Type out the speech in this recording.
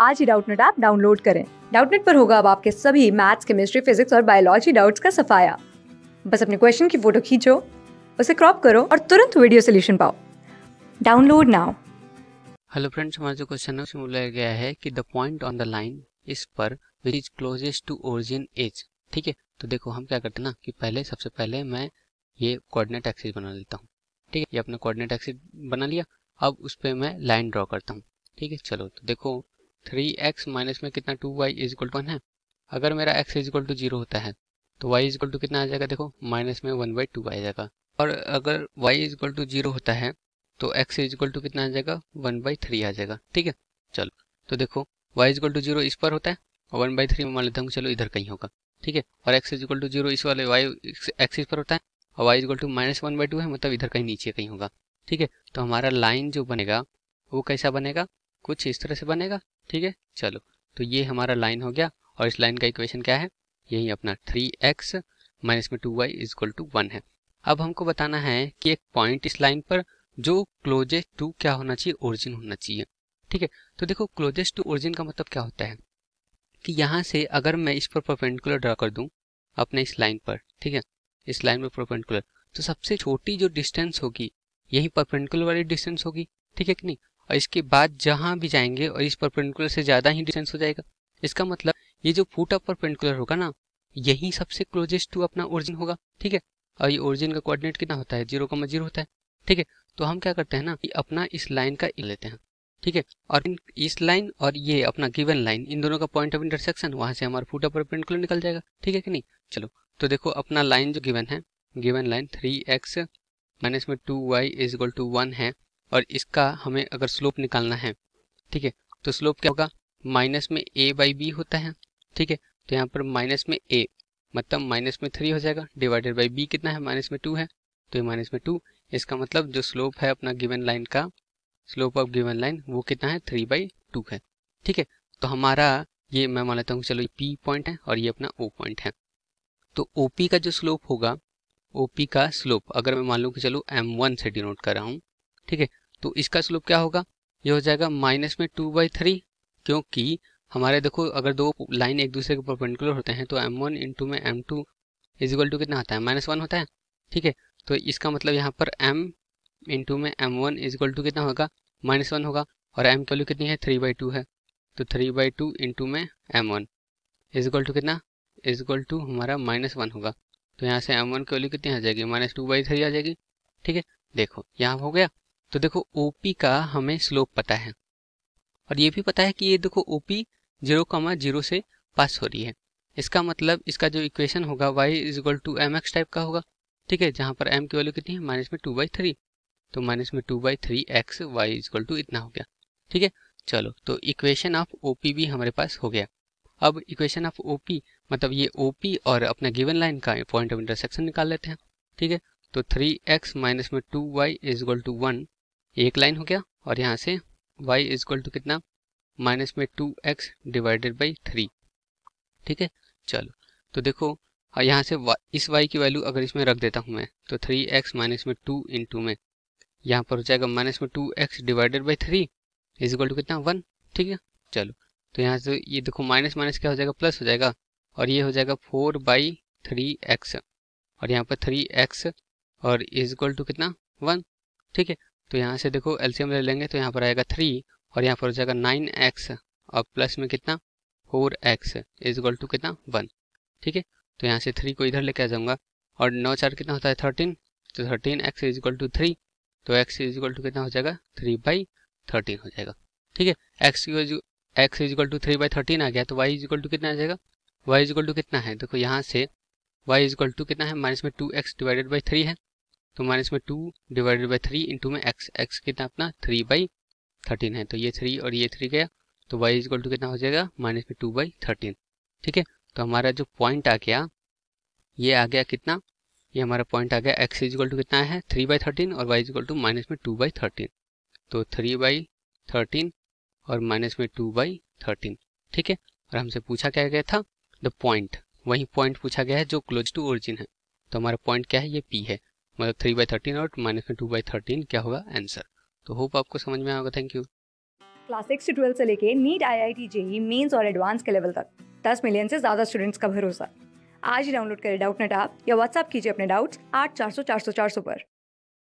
आज ही Doubtnut app download करें डाउटनेट पर होगा अब आपके सभी मैथ्स केमिस्ट्री फिजिक्स और बायोलॉजी डाउट्स का सफाया बस अपने क्वेश्चन की फोटो खींचो उसे क्रॉप करो और तुरंत वीडियो सोल्यूशन पाओ डाउनलोड नाउ हेलो फ्रेंड्स हमारा जो क्वेश्चन है उसमें बोला गया है कि the point on the line इस पर which is closest to origin is ठीक है तो देखो हम क्या करते हैं ना कि पहले सबसे पहले मैं ये कोऑर्डिनेट एक्सिस बना लेता हूँ ठीक है ये अपने कोऑर्डिनेट एक्सिस बना लिया अब उस पर मैं लाइन ड्रॉ करता हूँ ठीक है चलो तो देखो थ्री एक्स माइनस में कितना two Y is equal to one है अगर मेरा X is equal to zero होता है तो वाई इज इक्वल टू कितना आ जाएगा देखो माइनस में वन बाई टू आ जाएगा और अगर Y is equal to zero होता है तो एक्स इज इक्वल टू कितना आ जाएगा वन बाई थ्री आ जाएगा ठीक है चलो तो देखो Y is equal to zero इस पर होता है और वन बाई थ्री मान लेता हूँ चलो इधर कहीं होगा ठीक है और X is equal to zero इस वाले वाई एक्सिस पर होता है और Y is equal to minus one by two है मतलब इधर कहीं नीचे कहीं होगा ठीक है तो हमारा लाइन जो बनेगा वो कैसा बनेगा कुछ इस तरह से बनेगा ठीक है चलो तो ये हमारा लाइन हो गया और इस लाइन का इक्वेशन क्या है यही अपना थ्री एक्स माइनस में two Y is to one है अब हमको बताना है कि एक पॉइंट इस लाइन पर जो क्लोजेस्ट टू क्या होना चाहिए ओरिजिन होना चाहिए ठीक है तो देखो क्लोजेस्ट टू ओरिजिन का मतलब क्या होता है कि यहाँ से अगर मैं इस पर प्रोपेंडिकुलर ड्रा कर दूँ अपने इस लाइन पर ठीक है इस लाइन पर प्रोपेंडिकुलर तो सबसे छोटी जो डिस्टेंस होगी यही परपेंडिकुलर वाली डिस्टेंस होगी ठीक है कि नहीं और इसके बाद जहाँ भी जाएंगे और इस परपेंडिकुलर से ज़्यादा ही डिस्टेंस हो जाएगा इसका मतलब ये जो फूट ऑफ परपेंडिकुलर होगा ना यही सबसे क्लोजेस्ट टू अपना ओरिजिन होगा ठीक है और ये ओरिजिन का कोऑर्डिनेट कितना होता है जीरो कमा जीरो होता है ठीक है तो हम क्या करते हैं ना कि अपना इस लाइन का लेते हैं ठीक है और इस लाइन और ये अपना गिवन लाइन इन दोनों का पॉइंट ऑफ इंटरसेक्शन वहां से हमारा फूट ऑफ परपेंडिकुलर निकल जाएगा ठीक है कि नहीं चलो तो देखो अपना लाइन जो गिवन है given line three X minus में two Y is equal to one है और इसका हमें अगर स्लोप निकालना है ठीक है तो स्लोप क्या होगा माइनस में ए बाई बी होता है ठीक है तो यहाँ पर माइनस में ए मतलब माइनस में थ्री हो जाएगा डिवाइडेड बाई बी कितना है माइनस में टू है तो ये माइनस में टू इसका मतलब जो स्लोप है अपना गिवन लाइन का स्लोप ऑफ गिवन लाइन वो कितना है थ्री बाई टू है ठीक है तो हमारा ये मैं मान लेता हूँ चलो ये पी पॉइंट है और ये अपना ओ पॉइंट है तो ओ पी का जो स्लोप होगा ओ पी का स्लोप अगर मैं मान लूँ कि चलो एम वन से डिनोट कर रहा हूँ ठीक है तो इसका स्लोप क्या होगा ये हो जाएगा माइनस में टू बाई थ्री क्योंकि हमारे देखो अगर दो लाइन एक दूसरे के परपेंडिकुलर होते हैं तो एम वन इंटू में M two is equal to कितना होता है माइनस वन होता है ठीक है तो इसका मतलब यहाँ पर एम इंटू में M one is equal to कितना होगा माइनस वन होगा और एम की वैल्यू कितनी है थ्री बाई टू है तो थ्री बाई टू इंटू में M one is equal to कितना इज इक्वल टू हमारा माइनस वन होगा तो यहाँ से एम वन की वैल्यू कितनी आ जाएगी माइनस टू बाई थ्री आ जाएगी ठीक है देखो यहाँ हो गया तो देखो ओ पी का हमें स्लोप पता है और ये भी पता है कि ये देखो O P zero comma zero से पास हो रही है इसका मतलब इसका जो इक्वेशन होगा Y is equal to M X type का होगा ठीक है जहाँ पर एम की वैल्यू कितनी है माइनस में टू बाई थ्री तो माइनस में two by three X Y is equal to इतना हो गया ठीक है चलो तो इक्वेशन ऑफ ओ पी भी हमारे पास हो गया अब इक्वेशन ऑफ ओ पी मतलब ये ओ पी और अपना गिवन लाइन का पॉइंट ऑफ इंटरसेक्शन निकाल लेते हैं ठीक है तो थ्री एक्स माइनस में two Y is equal to one एक लाइन हो गया और यहाँ से y इज इक्वल टू कितना माइनस में two X divided by three ठीक है चलो तो देखो हाँ, यहाँ से वा, इस y की वैल्यू अगर इसमें रख देता हूँ मैं तो थ्री एक्स माइनस में टू इन टू में यहाँ पर हो जाएगा माइनस में two X divided by three is equal to कितना वन ठीक है चलो तो यहाँ से ये देखो माइनस माइनस क्या हो जाएगा प्लस हो जाएगा और ये हो जाएगा फोर बाई थ्री एक्स और यहाँ पर थ्री एक्स और इज इक्वल टू कितना वन ठीक है तो यहाँ से देखो एल्सियम ले लेंगे तो यहाँ पर आएगा थ्री और यहाँ पर हो जाएगा नाइन एक्स और प्लस में कितना फोर एक्स इक्वल टू कितना वन ठीक है तो यहाँ से थ्री को इधर लेके आ जाऊँगा और नौ चार कितना होता है थर्टीन तो thirteen X equal to three तो एक्स इक्वल टू कितना हो जाएगा थ्री बाई थर्टीन हो जाएगा ठीक है X X equal to three by thirteen आ गया तो वाई इक्वल टू कितना आ जाएगा वाई इक्वल टू कितना है देखो यहाँ से वाई इक्वल टू कितना है माइनस में two X divided by three है तो माइनस में two divided by three into में एक्स एक्स कितना अपना थ्री बाई थर्टीन है तो ये थ्री और ये थ्री गया तो वाई इक्वल टू कितना हो जाएगा माइनस में टू बाई थर्टीन ठीक है तो हमारा जो पॉइंट आ गया ये आ गया कितना ये हमारा पॉइंट आ गया एक्स इजक्वल टू कितना है थ्री बाई थर्टीन और वाई इजक्वल टू माइनस में टू बाई थर्टीन तो थ्री बाई थर्टीन और माइनस में टू बाई थर्टीन ठीक है और हमसे पूछा क्या गया था द पॉइंट वही पॉइंट पूछा गया है जो क्लोज टू ओरिजिन है तो हमारा पॉइंट क्या है ये पी है मतलब थ्री बाई थर्टीन और माइनस में टू बाई थर्टीन क्या होगा आंसर तो होप आपको समझ में आएगा थैंक यू क्लास सिक्स से ट्वेल्थ से लेके NEET I I T JEE Mains और एडवांस के लेवल तक दस मिलियन से ज्यादा स्टूडेंट्स का भरोसा आज ही डाउनलोड करें डाउट नेट आप या व्हाट्सअप कीजिए अपने डाउट्स आठ चार सौ चार सौ चार सौ पर